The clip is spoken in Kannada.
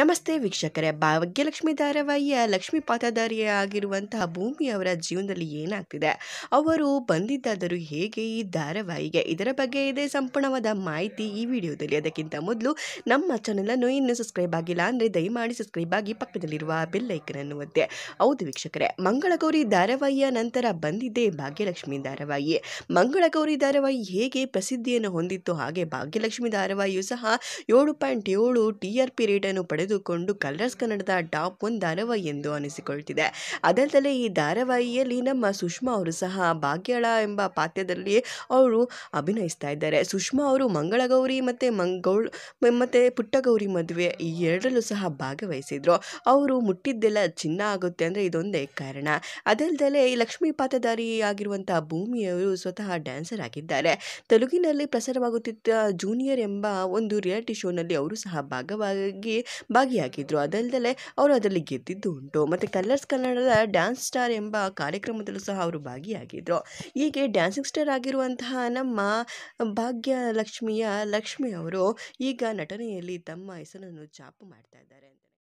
ನಮಸ್ತೆ ವೀಕ್ಷಕರೇ ಭಾಗ್ಯಲಕ್ಷ್ಮಿ ಧಾರಾವಾಹಿಯ ಲಕ್ಷ್ಮಿ ಪಾತ್ರಧಾರಿಯ ಆಗಿರುವಂತಹ ಭೂಮಿ ಅವರ ಜೀವನದಲ್ಲಿ ಏನಾಗ್ತಿದೆ ಅವರು ಬಂದಿದ್ದಾದರೂ ಹೇಗೆ ಈ ಧಾರಾವಾಹಿಗೆ ಇದರ ಬಗ್ಗೆ ಇದೆ ಸಂಪೂರ್ಣವಾದ ಮಾಹಿತಿ ಈ ವಿಡಿಯೋದಲ್ಲಿ ಅದಕ್ಕಿಂತ ಮೊದಲು ನಮ್ಮ ಅನ್ನು ಇನ್ನೂ ಸಬ್ಸ್ಕ್ರೈಬ್ ಆಗಿಲ್ಲ ಅಂದರೆ ದಯಮಾಡಿ ಸಬ್ಸ್ಕ್ರೈಬ್ ಆಗಿ ಪಕ್ಕದಲ್ಲಿರುವ ಬೆಲ್ಲೈಕನನ್ನು ಒದ್ದೆ ಹೌದು ವೀಕ್ಷಕರೇ ಮಂಗಳಗೌರಿ ಧಾರಾವಾಹಿಯ ನಂತರ ಬಂದಿದ್ದೆ ಭಾಗ್ಯಲಕ್ಷ್ಮಿ ಧಾರಾವಾಹಿ ಮಂಗಳಗೌರಿ ಧಾರಾವಾಹಿ ಹೇಗೆ ಪ್ರಸಿದ್ಧಿಯನ್ನು ಹೊಂದಿತ್ತು ಹಾಗೆ ಭಾಗ್ಯಲಕ್ಷ್ಮಿ ಧಾರಾವಾಹಿಯು ಸಹ ಏಳು ಪಾಯಿಂಟ್ ಏಳು ಟಿ ಆರ್ ಪಿ ರೇಟನ್ನು ಪಡೆದುಕೊಂಡು ಕಲರ್ಸ್ ಕನ್ನಡದ ಟಾಪ್ ಒನ್ ಧಾರಾವಾಹಿ ಎಂದು ಅನಿಸಿಕೊಳ್ತಿದೆ ಅದಲ್ಲದೆ ಈ ಧಾರಾವಾಹಿಯಲ್ಲಿ ನಮ್ಮ ಸುಷ್ಮಾ ಅವರು ಸಹ ಭಾಗ್ಯಳ ಎಂಬ ಪಾತ್ರದಲ್ಲಿ ಅವರು ಅಭಿನಯಿಸ್ತಾ ಇದ್ದಾರೆ ಸುಷ್ಮಾ ಅವರು ಮಂಗಳಗೌರಿ ಮತ್ತು ಮಂಗೌಳ್ ಮತ್ತು ಪುಟ್ಟಗೌರಿ ಮದುವೆ ಈ ಎರಡರಲ್ಲೂ ಸಹ ಭಾಗವಹಿಸಿದ್ರು ಅವರು ಮುಟ್ಟಿದ್ದೆಲ್ಲ ಚಿನ್ನ ಆಗುತ್ತೆ ಅಂದರೆ ಇದೊಂದೇ ಕಾರಣ ಅದಲ್ಲದೆ ಲಕ್ಷ್ಮೀ ಪಾತ್ರಧಾರಿ ಆಗಿರುವಂಥ ಭೂಮಿಯವರು ಸ್ವತಃ ಡ್ಯಾನ್ಸರ್ ಆಗಿದ್ದಾರೆ ತೆಲುಗಿನಲ್ಲಿ ಪ್ರಸಾರವಾಗುತ್ತಿದ್ದ ಜೂನಿಯರ್ ಎಂಬ ಒಂದು ರಿಯಾಲಿಟಿ ಶೋನಲ್ಲಿ ಅವರು ಸಹ ಭಾಗವಾಗಿ ಭಾಗಿಯಾಗಿದ್ದರು ಅದಲ್ಲದೆ ಅವರು ಅದರಲ್ಲಿ ಗೆದ್ದಿದ್ದು ಉಂಟು ಮತ್ತು ಕಲರ್ಸ್ ಕನ್ನಡದ ಡ್ಯಾನ್ಸ್ ಸ್ಟಾರ್ ಎಂಬ ಕಾರ್ಯಕ್ರಮದಲ್ಲೂ ಸಹ ಅವರು ಭಾಗಿಯಾಗಿದ್ದರು ಹೀಗೆ ಡ್ಯಾನ್ಸಿಂಗ್ ಸ್ಟಾರ್ ಆಗಿರುವಂತಹ ನಮ್ಮ ಲಕ್ಷ್ಮಿಯ ಲಕ್ಷ್ಮಿ ಅವರು ಈಗ ನಟನೆಯಲ್ಲಿ ತಮ್ಮ ಹೆಸರನ್ನು ಚಾಪು ಮಾಡ್ತಾ ಇದ್ದಾರೆ